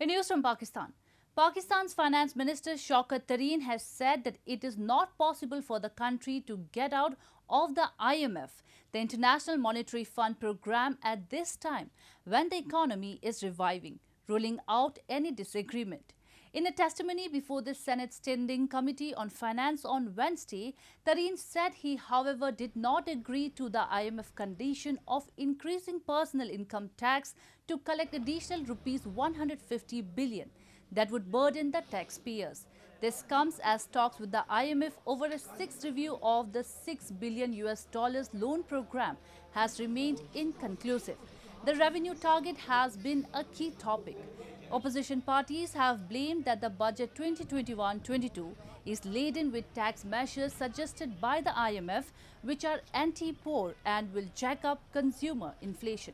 In news from Pakistan, Pakistan's finance minister Shaukat Tareen has said that it is not possible for the country to get out of the IMF, the International Monetary Fund program at this time when the economy is reviving, ruling out any disagreement. In a testimony before the Senate Standing Committee on Finance on Wednesday, Tareen said he, however, did not agree to the IMF condition of increasing personal income tax to collect additional rupees 150 billion that would burden the taxpayers. This comes as talks with the IMF over a sixth review of the 6 billion US dollars loan program has remained inconclusive. The revenue target has been a key topic. Opposition parties have blamed that the budget 2021-22 is laden with tax measures suggested by the IMF which are anti-poor and will jack up consumer inflation.